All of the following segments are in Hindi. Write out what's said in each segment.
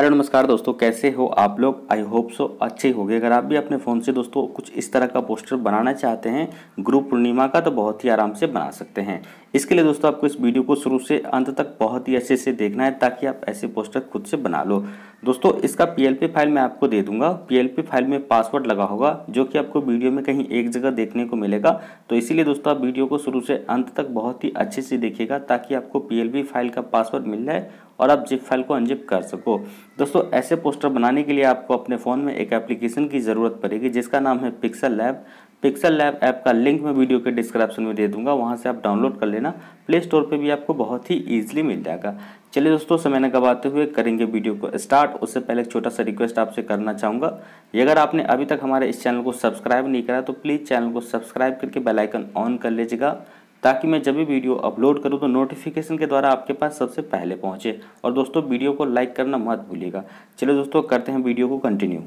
हेलो नमस्कार दोस्तों कैसे हो आप लोग आई होप सो अच्छे होंगे अगर आप भी अपने फ़ोन से दोस्तों कुछ इस तरह का पोस्टर बनाना चाहते हैं गुरु पूर्णिमा का तो बहुत ही आराम से बना सकते हैं इसके लिए दोस्तों आपको इस वीडियो को शुरू से अंत तक बहुत ही अच्छे से देखना है ताकि आप ऐसे पोस्टर खुद से बना लो दोस्तों इसका पी फाइल मैं आपको दे दूंगा पी फाइल में पासवर्ड लगा होगा जो कि आपको वीडियो में कहीं एक जगह देखने को मिलेगा तो इसीलिए दोस्तों आप वीडियो को शुरू से अंत तक बहुत ही अच्छे से देखिएगा ताकि आपको पी फाइल का पासवर्ड मिल जाए और आप जिप फाइल को अनजिप कर सको दोस्तों ऐसे पोस्टर बनाने के लिए आपको अपने फ़ोन में एक एप्लीकेशन की ज़रूरत पड़ेगी जिसका नाम है pixel lab pixel lab app का लिंक मैं वीडियो के डिस्क्रिप्शन में दे दूंगा वहाँ से आप डाउनलोड कर लेना प्ले स्टोर पर भी आपको बहुत ही ईजिली मिल जाएगा चलिए दोस्तों समय न गवाते हुए करेंगे वीडियो को स्टार्ट उससे पहले एक छोटा सा रिक्वेस्ट आपसे करना चाहूँगा अगर आपने अभी तक हमारे इस चैनल को सब्सक्राइब नहीं करा तो प्लीज़ चैनल को सब्सक्राइब करके बेलाइकन ऑन कर लीजिएगा ताकि मैं जब भी वीडियो अपलोड करूं तो नोटिफिकेशन के द्वारा आपके पास सबसे पहले पहुंचे और दोस्तों वीडियो को लाइक करना मत भूलिएगा चलो दोस्तों करते हैं वीडियो को कंटिन्यू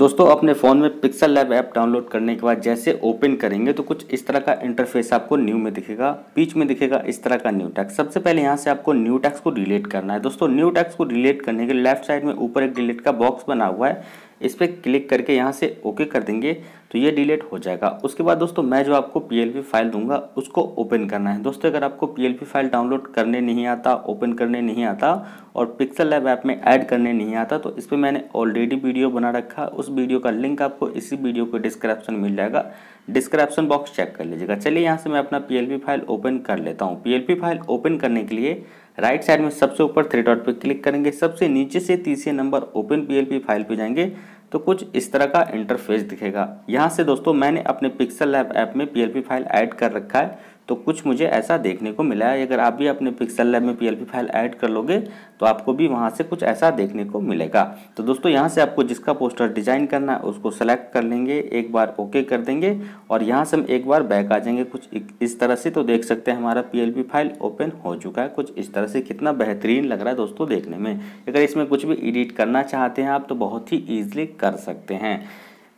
दोस्तों अपने फ़ोन में पिक्सल लैब ऐप डाउनलोड करने के बाद जैसे ओपन करेंगे तो कुछ इस तरह का इंटरफेस आपको न्यू में दिखेगा बीच में दिखेगा इस तरह का न्यू टैक्स सबसे पहले यहाँ से आपको न्यू टैक्स को डिलीट करना है दोस्तों न्यू टैक्स को डिलीट करने के लेफ्ट साइड में ऊपर एक डिलीट का बॉक्स बना हुआ है इस पर क्लिक करके यहाँ से ओके कर देंगे तो ये डिलीट हो जाएगा उसके बाद दोस्तों मैं जो आपको पी फाइल दूंगा उसको ओपन करना है दोस्तों अगर आपको पी फाइल डाउनलोड करने नहीं आता ओपन करने नहीं आता और पिक्सल लैब ऐप में ऐड करने नहीं आता तो इस पर मैंने ऑलरेडी वीडियो बना रखा उस वीडियो का लिंक आपको इसी वीडियो के डिस्क्रिप्शन मिल जाएगा डिस्क्रिप्शन बॉक्स चेक कर लीजिएगा चलिए यहाँ से मैं अपना पी फाइल ओपन कर लेता हूँ पी फाइल ओपन करने के लिए राइट साइड में सबसे ऊपर थ्री डॉट पर क्लिक करेंगे सबसे नीचे से तीसरे नंबर ओपन पी फाइल पर जाएंगे तो कुछ इस तरह का इंटरफेस दिखेगा यहाँ से दोस्तों मैंने अपने पिक्सल लैब ऐप में पी फाइल ऐड कर रखा है तो कुछ मुझे ऐसा देखने को मिला है अगर आप भी अपने पिक्सल लैब में पी फाइल ऐड कर लोगे तो आपको भी वहाँ से कुछ ऐसा देखने को मिलेगा तो दोस्तों यहाँ से आपको जिसका पोस्टर डिजाइन करना है उसको सेलेक्ट कर लेंगे एक बार ओके कर देंगे और यहाँ से हम एक बार बैक आ जाएंगे कुछ इस तरह से तो देख सकते हैं हमारा पी फाइल ओपन हो चुका है कुछ इस तरह से कितना बेहतरीन लग रहा है दोस्तों देखने में अगर इसमें कुछ भी एडिट करना चाहते हैं आप तो बहुत ही ईजिली कर सकते हैं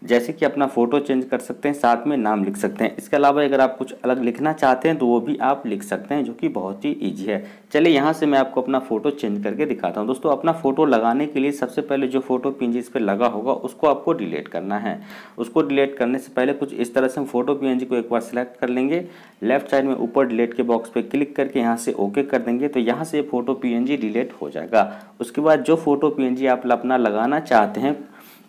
जैसे कि अपना फ़ोटो चेंज कर सकते हैं साथ में नाम लिख सकते हैं इसके अलावा अगर आप कुछ अलग लिखना चाहते हैं तो वो भी आप लिख सकते हैं जो कि बहुत ही ईजी है चलिए यहाँ से मैं आपको अपना फ़ोटो चेंज करके दिखाता हूँ दोस्तों अपना फ़ोटो लगाने के लिए सबसे पहले जो फ़ोटो पी इस पर लगा होगा उसको आपको डिलीट करना है उसको डिलीट करने से पहले कुछ इस तरह से हम फ़ोटो पी को एक बार सिलेक्ट कर लेंगे लेफ्ट साइड में ऊपर डिलीट के बॉक्स पर क्लिक करके यहाँ से ओके कर देंगे तो यहाँ से फ़ोटो पी डिलीट हो जाएगा उसके बाद जो फ़ोटो पी आप अपना लगाना चाहते हैं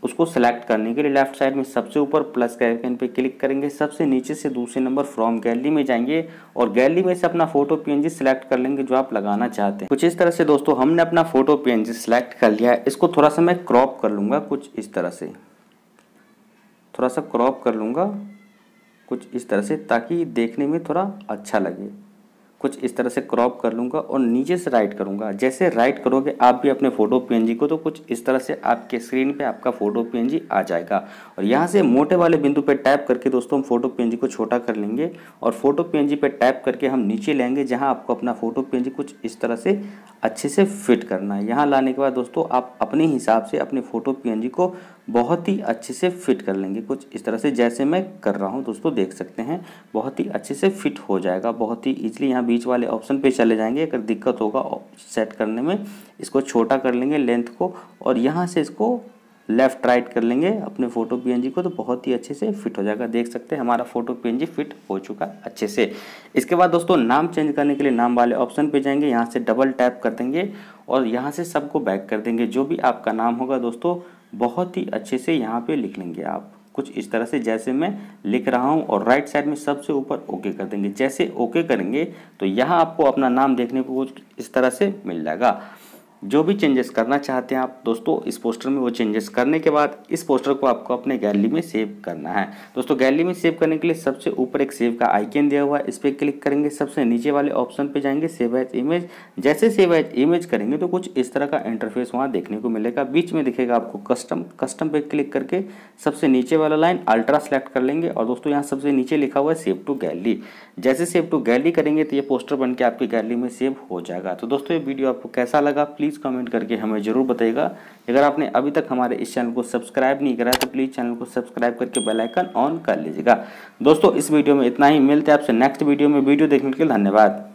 उसको सेलेक्ट करने के लिए लेफ्ट साइड में सबसे ऊपर प्लस के आइकन पे क्लिक करेंगे सबसे नीचे से दूसरे नंबर फ्रॉम गैलरी में जाएंगे और गैलरी में से अपना फोटो पीएनजी सेलेक्ट कर लेंगे जो आप लगाना चाहते हैं कुछ इस तरह से दोस्तों हमने अपना फोटो पीएनजी सेलेक्ट कर लिया है इसको थोड़ा सा मैं क्रॉप कर लूँगा कुछ इस तरह से थोड़ा सा क्रॉप कर लूँगा कुछ इस तरह से ताकि देखने में थोड़ा अच्छा लगे कुछ इस तरह से क्रॉप कर लूँगा और नीचे से राइट करूँगा जैसे राइट करोगे आप भी अपने फ़ोटो पी को तो कुछ इस तरह से आपके स्क्रीन पे आपका फ़ोटो पी आ जाएगा और यहाँ से मोटे वाले बिंदु पे टैप करके दोस्तों हम फ़ोटो पी को छोटा कर लेंगे और फ़ोटो पी पे टैप करके हम नीचे लेंगे जहाँ आपको अपना फ़ोटो पी कुछ इस तरह से अच्छे से फिट करना है यहाँ लाने के बाद दोस्तों आप अपने हिसाब से अपने फ़ोटो पीएनजी को बहुत ही अच्छे से फिट कर लेंगे कुछ इस तरह से जैसे मैं कर रहा हूँ दोस्तों देख सकते हैं बहुत ही अच्छे से फिट हो जाएगा बहुत ही ईजिली यहाँ बीच वाले ऑप्शन पे चले जाएंगे अगर दिक्कत होगा सेट करने में इसको छोटा कर लेंगे लेंथ को और यहाँ से इसको लेफ़्ट राइट कर लेंगे अपने फ़ोटो पीएनजी को तो बहुत ही अच्छे से फिट हो जाएगा देख सकते हैं हमारा फ़ोटो पीएनजी फिट हो चुका अच्छे से इसके बाद दोस्तों नाम चेंज करने के लिए नाम वाले ऑप्शन पे जाएंगे यहाँ से डबल टैप कर देंगे और यहाँ से सबको बैक कर देंगे जो भी आपका नाम होगा दोस्तों बहुत ही अच्छे से यहाँ पर लिख लेंगे आप कुछ इस तरह से जैसे मैं लिख रहा हूँ और राइट साइड में सबसे ऊपर ओके कर देंगे जैसे ओके करेंगे तो यहाँ आपको अपना नाम देखने को कुछ इस तरह से मिल जाएगा जो भी चेंजेस करना चाहते हैं आप दोस्तों इस पोस्टर में वो चेंजेस करने के बाद इस पोस्टर को आपको अपने गैलरी में सेव करना है दोस्तों गैलरी में सेव करने के लिए सबसे ऊपर एक सेव का आइकन दिया हुआ है इस पर क्लिक करेंगे सबसे नीचे वाले ऑप्शन पे जाएंगे सेव एज इमेज जैसे सेव एज इमेज करेंगे तो कुछ इस तरह का इंटरफेस वहाँ देखने को मिलेगा बीच में दिखेगा आपको कस्टम कस्टम पे क्लिक करके सबसे नीचे वाला लाइन अल्ट्रा सेलेक्ट कर लेंगे और दोस्तों यहाँ सबसे नीचे लिखा हुआ है सेव टू गैलरी जैसे सेव टू गैलरी करेंगे तो ये पोस्टर बन के आपकी गैलरी में सेव हो जाएगा तो दोस्तों ये वीडियो आपको कैसा लगा प्लीज़ प्लीज़ कमेंट करके हमें ज़रूर बताइएगा अगर आपने अभी तक हमारे इस चैनल को सब्सक्राइब नहीं करा तो प्लीज़ चैनल को सब्सक्राइब करके बेल आइकन ऑन कर लीजिएगा दोस्तों इस वीडियो में इतना ही मिलते हैं आपसे नेक्स्ट वीडियो में वीडियो देखने के लिए धन्यवाद